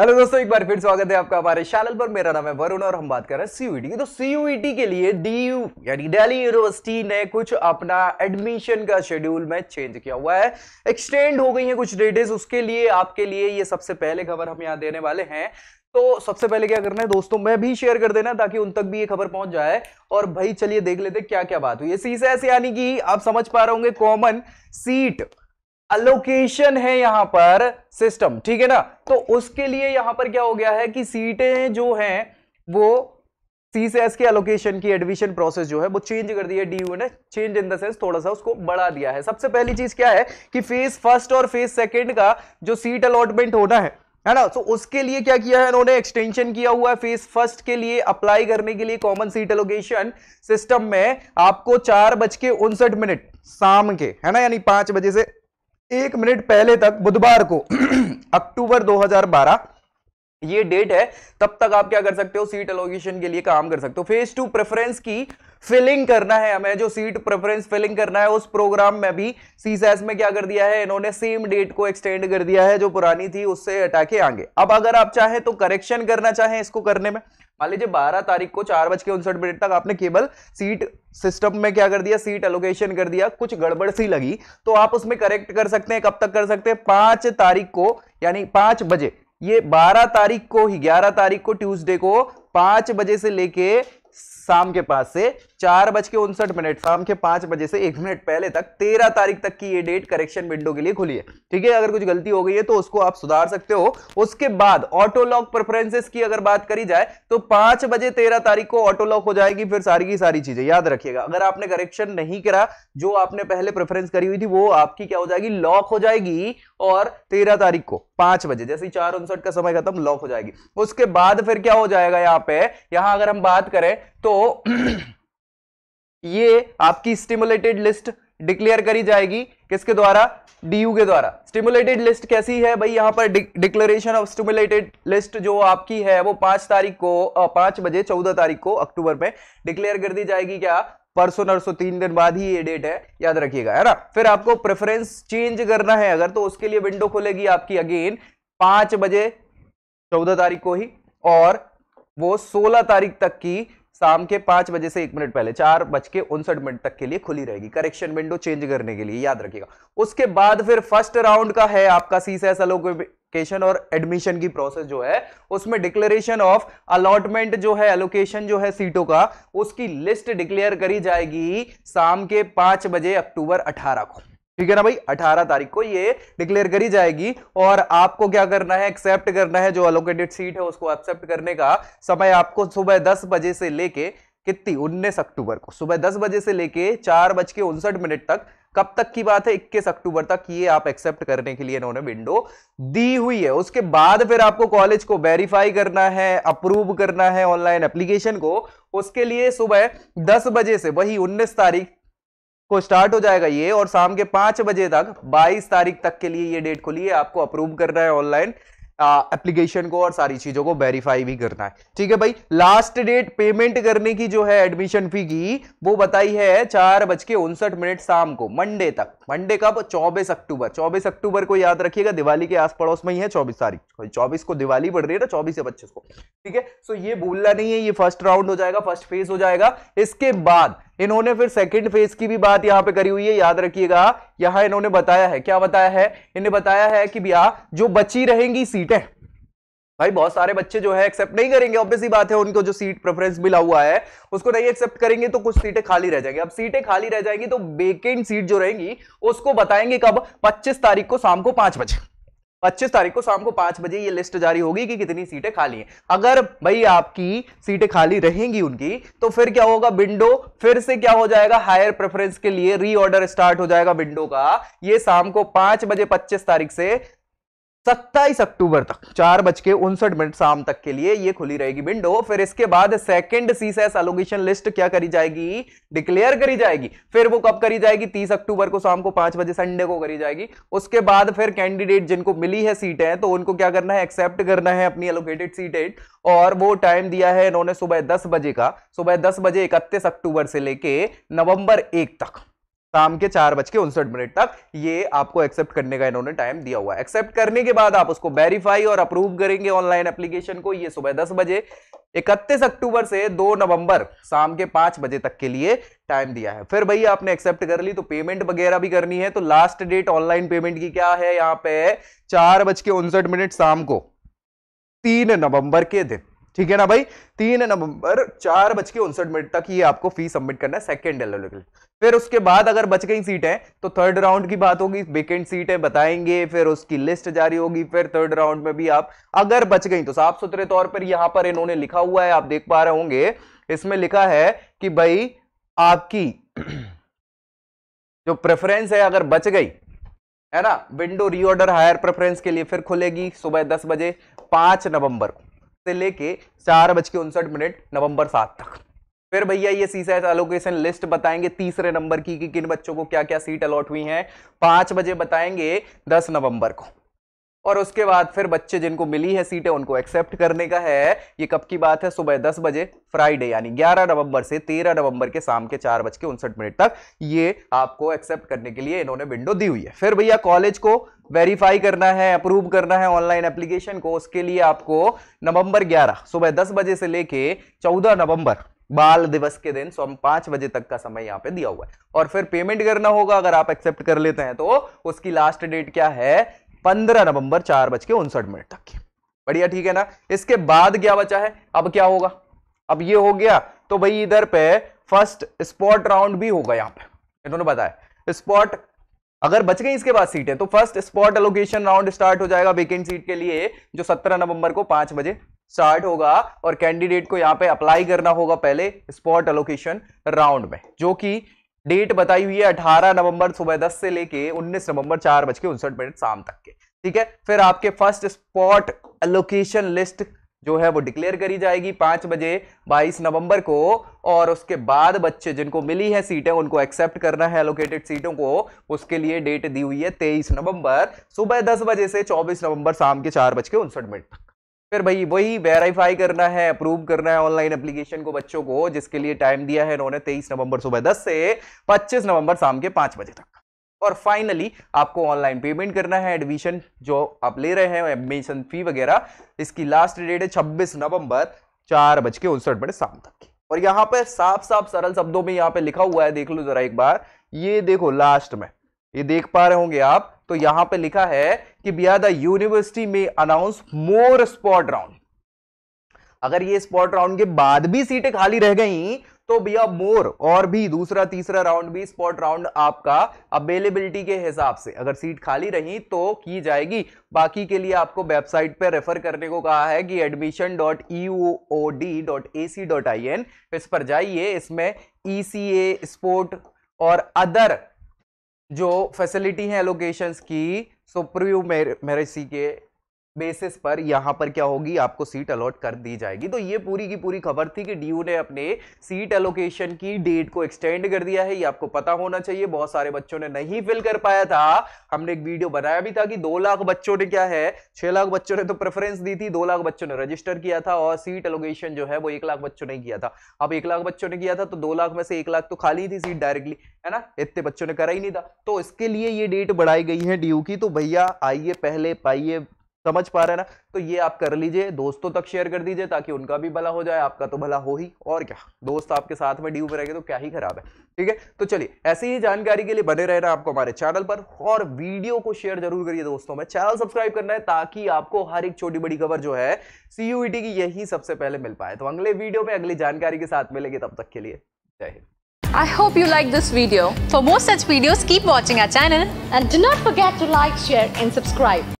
Hello दोस्तों एक बार फिर स्वागत है आपका हमारे चैनल पर मेरा नाम है वरुण और हम बात कर रहे हैं सीयूईटी e की तो सीयूईटी e के लिए डीयू यानी दिल्ली यूनिवर्सिटी ने कुछ अपना एडमिशन का शेड्यूल में चेंज किया हुआ है एक्सटेंड हो गई है कुछ डेटेज उसके लिए आपके लिए ये सबसे पहले खबर हम यहाँ देने वाले हैं तो सबसे पहले क्या करना है दोस्तों मैं भी शेयर कर देना ताकि उन तक भी ये खबर पहुंच जाए और भाई चलिए देख लेते क्या क्या बात हुई है सीसेस यानी कि आप समझ पा रहे होंगे कॉमन सीट अलोकेशन है यहां पर सिस्टम ठीक है ना तो उसके लिए यहां पर क्या हो गया है कि सीटें जो हैं वो सी से एस के अलोकेशन की एडमिशन प्रोसेस जो है वो चेंज कर दिया डी ने चेंज इन द सेंस थोड़ा सा उसको बढ़ा दिया है सबसे पहली चीज क्या है कि फेज फर्स्ट और फेज सेकेंड का जो सीट अलॉटमेंट होना है है ना तो उसके लिए क्या किया है उन्होंने एक्सटेंशन किया हुआ है फेज फर्स्ट के लिए अप्लाई करने के लिए कॉमन सीट एलोकेशन सिस्टम में आपको चार बज के उनसठ मिनट शाम के है ना यानी पांच बजे से एक मिनट पहले तक बुधवार को अक्टूबर 2012 ये डेट है तब तक आप क्या कर सकते हो सीट एलोगेशन के लिए काम कर सकते हो फेज टू प्रेफरेंस की फिलिंग करना है हमें जो सीट प्रेफरेंस फिलिंग करना है उस प्रोग्राम में भी सीसैस में क्या कर दिया है इन्होंने सेम डेट को एक्सटेंड कर दिया है जो पुरानी थी उससे हटा के आगे अब अगर आप चाहें तो करेक्शन करना चाहें इसको करने में मान लीजिए बारह तारीख को चार बज के उनसठ मिनट तक आपने केवल सीट सिस्टम में क्या कर दिया सीट एलोकेशन कर दिया कुछ गड़बड़ सी लगी तो आप उसमें करेक्ट कर सकते हैं कब तक कर सकते हैं पांच तारीख को यानी पांच बजे ये बारह तारीख को ही ग्यारह तारीख को ट्यूजडे को पांच बजे से लेके शाम के पास से चार बज के उनसठ मिनट शाम के पांच बजे से एक मिनट पहले तक तेरह तारीख तक की ये डेट करेक्शन विंडो के लिए खुली है ठीक है अगर कुछ गलती हो गई है तो उसको आप सुधार सकते हो उसके बाद ऑटो लॉक प्रेफरेंसेस की अगर बात करी जाए तो पांच बजे तेरह तारीख को ऑटो लॉक हो जाएगी फिर सारी की सारी चीजें याद रखिएगा अगर आपने करेक्शन नहीं करा जो आपने पहले प्रेफरेंस करी हुई थी वो आपकी क्या हो जाएगी लॉक हो जाएगी और तेरह तारीख को पांच बजे जैसे चार उनसठ का समय खत्म लॉक हो जाएगी उसके बाद फिर क्या हो जाएगा यहाँ पे यहां अगर हम बात करें तो ये आपकी स्टिमुलेटेड लिस्ट डिक्लेयर करी जाएगी किसके द्वारा डीयू के द्वारा स्टिमुलेटेड लिस्ट कैसी है भाई यहां पर डिक्लेरेशन ऑफ स्टिमुलेटेड लिस्ट जो आपकी है वो पांच तारीख को पांच बजे चौदह तारीख को अक्टूबर में डिक्लेयर कर दी जाएगी क्या परसों नरसों तीन दिन बाद ही ये डेट है याद रखिएगा है ना फिर आपको प्रेफरेंस चेंज करना है अगर तो उसके लिए विंडो खोलेगी आपकी अगेन पांच बजे चौदह तारीख को ही और वो सोलह तारीख तक की शाम के पांच बजे से एक मिनट पहले चार बज के उनसठ मिनट तक के लिए खुली रहेगी करेक्शन विंडो चेंज करने के लिए याद रखिएगा उसके बाद फिर फर्स्ट राउंड का है आपका सीसेस एलोकेशन और एडमिशन की प्रोसेस जो है उसमें डिक्लेरेशन ऑफ अलॉटमेंट जो है एलोकेशन जो है सीटों का उसकी लिस्ट डिक्लेयर करी जाएगी शाम के पांच बजे अक्टूबर अठारह को ठीक है ना भाई 18 तारीख को ये डिक्लेयर करी जाएगी और आपको क्या करना है एक्सेप्ट करना है जो अलोकेटेड सीट है उसको एक्सेप्ट करने का समय आपको सुबह दस बजे से लेके कितनी उन्नीस अक्टूबर को सुबह दस बजे से लेके चार बज के उनसठ मिनट तक कब तक की बात है इक्कीस अक्टूबर तक ये आप एक्सेप्ट करने के लिए इन्होंने विंडो दी हुई है उसके बाद फिर आपको कॉलेज को वेरीफाई करना है अप्रूव करना है ऑनलाइन एप्लीकेशन को उसके लिए सुबह 10 बजे से वही 19 तारीख को स्टार्ट हो जाएगा ये और शाम के पांच बजे तक 22 तारीख तक के लिए ये डेट खुली है आपको अप्रूव करना है ऑनलाइन एप्लीकेशन को और सारी चीजों को वेरीफाई भी करना है ठीक है भाई लास्ट डेट पेमेंट करने की जो है एडमिशन फी की वो बताई है चार बज के उनसठ मिनट शाम को मंडे तक मंडे कब चौबीस अक्टूबर चौबीस अक्टूबर को याद रखिएगा दिवाली के आस पड़ोस में ही है चौबीस तारीख चौबीस को दिवाली पड़ रही है ना चौबीस या पच्चीस को ठीक है सो ये भूलना नहीं है ये फर्स्ट राउंड हो जाएगा फर्स्ट फेज हो जाएगा इसके बाद इन्होंने फिर सेकंड फेज की भी बात यहां पे करी हुई है याद रखिएगा यहां इन्होंने बताया है क्या बताया है इन्हें बताया है कि भैया जो बची रहेंगी सीटें भाई बहुत सारे बच्चे जो है एक्सेप्ट नहीं करेंगे ऑब्वियसली बात है उनको जो सीट प्रेफरेंस मिला हुआ है उसको नहीं एक्सेप्ट करेंगे तो कुछ सीटें खाली रह जाएंगी अब सीटें खाली रह जाएंगी तो वेकेंट सीट जो रहेंगी उसको बताएंगे कब 25 तारीख को शाम को पांच बजे पच्चीस तारीख को शाम को पांच बजे ये लिस्ट जारी होगी कि कितनी सीटें खाली हैं अगर भाई आपकी सीटें खाली रहेंगी उनकी तो फिर क्या होगा विंडो फिर से क्या हो जाएगा हायर प्रेफरेंस के लिए रीऑर्डर स्टार्ट हो जाएगा विंडो का ये शाम को पांच बजे पच्चीस तारीख से सत्ताईस अक्टूबर तक चार बज के उनसठ मिनट शाम तक के लिए ये खुली रहेगी विंडो फिर इसके बाद सेकंड सीसेस एलोगेशन लिस्ट क्या करी जाएगी डिक्लेयर करी जाएगी फिर वो कब करी जाएगी तीस अक्टूबर को शाम को पांच बजे संडे को करी जाएगी उसके बाद फिर कैंडिडेट जिनको मिली है सीटें तो उनको क्या करना है एक्सेप्ट करना है अपनी एलोकेटेड सीटें और वो टाइम दिया है इन्होंने सुबह दस बजे का सुबह दस बजे इकतीस अक्टूबर से लेके नवंबर एक तक शाम के चार बज के उनसठ मिनट तक ये आपको एक्सेप्ट करने का इन्होंने टाइम दिया हुआ है एक्सेप्ट करने के बाद आप उसको वेरीफाई और अप्रूव करेंगे ऑनलाइन एप्लीकेशन को ये सुबह दस बजे इकतीस अक्टूबर से दो नवंबर शाम के पांच बजे तक के लिए टाइम दिया है फिर भाई आपने एक्सेप्ट कर ली तो पेमेंट वगैरह भी करनी है तो लास्ट डेट ऑनलाइन पेमेंट की क्या है यहाँ पे चार बज के उनसठ मिनट शाम को तीन नवंबर के दिन ठीक है ना भाई तीन नवंबर चार बज के उनसठ मिनट तक ये आपको फीस सबमिट करना है सेकेंड एल के लिए फिर उसके बाद अगर बच गई सीट है तो थर्ड राउंड की बात होगी वेकेंट सीट है बताएंगे फिर उसकी लिस्ट जारी होगी फिर थर्ड राउंड में भी आप अगर बच गई तो साफ सुथरे तौर पर यहां पर इन्होंने लिखा हुआ है आप देख पा रहे होंगे इसमें लिखा है कि भाई आपकी जो प्रेफरेंस है अगर बच गई है ना विंडो रीऑर्डर हायर प्रेफरेंस के लिए फिर खुलेगी सुबह दस बजे पांच नवंबर को से लेके चार बज के उनसठ मिनट नवंबर सात तक फिर भैया ये सी एलोकेशन लिस्ट बताएंगे तीसरे नंबर की कि किन बच्चों को क्या क्या सीट अलॉट हुई है पांच बजे बताएंगे दस नवंबर को और उसके बाद फिर बच्चे जिनको मिली है सीटें उनको एक्सेप्ट करने का है ये कब की बात है सुबह दस बजे फ्राइडे यानी ग्यारह नवंबर से तेरह नवंबर के शाम के चार बज के उनसठ मिनट तक ये आपको एक्सेप्ट करने के लिए इन्होंने विंडो दी हुई है फिर भैया कॉलेज को वेरीफाई करना है अप्रूव करना है ऑनलाइन एप्लीकेशन को उसके लिए आपको नवंबर 11 सुबह 10 बजे से लेके 14 नवंबर बाल दिवस के दिन सो पांच बजे तक का समय यहाँ पे दिया हुआ है और फिर पेमेंट करना होगा अगर आप एक्सेप्ट कर लेते हैं तो उसकी लास्ट डेट क्या है पंद्रह नवंबर चार बज के उनसठ मिनट तक की बढ़िया ठीक है ना इसके बाद क्या बचा है अब क्या होगा अब ये हो गया तो भाई इधर पे फर्स्ट स्पॉट राउंड भी होगा यहाँ पे इन्होंने बताया स्पॉट अगर बच गई इसके बाद सीटें तो first spot allocation round start हो जाएगा वेकेंट सीट के लिए जो 17 नवंबर को 5 बजे स्टार्ट होगा और कैंडिडेट को यहाँ पे अप्लाई करना होगा पहले स्पॉट एलोकेशन राउंड में जो कि डेट बताई हुई है 18 नवंबर सुबह 10 से लेके 19 नवंबर चार बज के उनसठ मिनट शाम तक के ठीक है फिर आपके फर्स्ट स्पॉट एलोकेशन लिस्ट जो है वो डिक्लेयर करी जाएगी पांच बजे 22 नवंबर को और उसके बाद बच्चे जिनको मिली है सीटें उनको एक्सेप्ट करना है एलोकेटेड सीटों को उसके लिए डेट दी हुई है 23 नवंबर सुबह 10 बजे से 24 नवंबर शाम के चार बज के उनसठ मिनट तक फिर भाई वही वेरीफाई करना है अप्रूव करना है ऑनलाइन एप्लीकेशन को बच्चों को जिसके लिए टाइम दिया है इन्होंने तेईस नवंबर सुबह दस से पच्चीस नवंबर शाम के पांच बजे तक और फाइनली आपको ऑनलाइन पेमेंट करना है एडमिशन जो आप ले रहे हैं एडमिशन फी वगैरह इसकी लास्ट डेट है छब्बीस नवंबर चार बज के उनसठ मिनट शाम तक की और यहां पर साफ साफ सरल शब्दों में यहां पे लिखा हुआ है देख लो जरा एक बार ये देखो लास्ट में ये देख पा रहे होंगे आप तो यहां पे लिखा है कि बिया द यूनिवर्सिटी में अनाउंस मोर स्पॉट राउंड अगर ये स्पॉट राउंड के बाद भी सीटें खाली रह गई तो भैया मोर और भी दूसरा तीसरा राउंड भी स्पॉट राउंड आपका अवेलेबिलिटी के हिसाब से अगर सीट खाली रही तो की जाएगी बाकी के लिए आपको वेबसाइट पर रेफर करने को कहा है कि admission dot E O D dot A C dot I N इस पर जाइए इसमें ई सी ए स्पोर्ट और अदर जो फैसिलिटी है एलोकेशंस की मेरे सी के बेसिस पर यहाँ पर क्या होगी आपको सीट अलॉट कर दी जाएगी तो ये पूरी की पूरी खबर थी कि डीयू ने अपने सीट एलोकेशन की डेट को एक्सटेंड कर दिया है ये आपको पता होना चाहिए बहुत सारे बच्चों ने नहीं फिल कर पाया था हमने एक वीडियो बनाया भी था कि दो लाख बच्चों ने क्या है छह लाख बच्चों ने तो प्रेफरेंस दी थी दो लाख बच्चों ने रजिस्टर किया था और सीट एलोकेशन जो है वो एक लाख बच्चों ने किया था अब एक लाख बच्चों ने किया था तो दो लाख में से एक लाख तो खाली थी सीट डायरेक्टली है ना इतने बच्चों ने करा ही नहीं था तो इसके लिए ये डेट बढ़ाई गई है डी की तो भैया आइए पहले पाइए समझ पा रहे ना तो ये आप कर लीजिए दोस्तों तक शेयर कर दीजिए ताकि उनका भी भला हो जाए आपका तो भला हो ही और क्या दोस्त आपके साथ में ड्यू रहेंगे तो क्या ही खराब है ठीक है तो चलिए ऐसी ही जानकारी के लिए बने रहना आपको हमारे चैनल पर और वीडियो को शेयर जरूर करिए दोस्तों में चैनल सब्सक्राइब करना है ताकि आपको हर एक छोटी बड़ी खबर जो है सीयूईटी e की यही सबसे पहले मिल पाए तो अगले वीडियो में अगली जानकारी के साथ मिलेगी तब तक के लिए जय Hind I hope you like this video. For more such videos, keep watching our channel and do not forget to like, share and subscribe.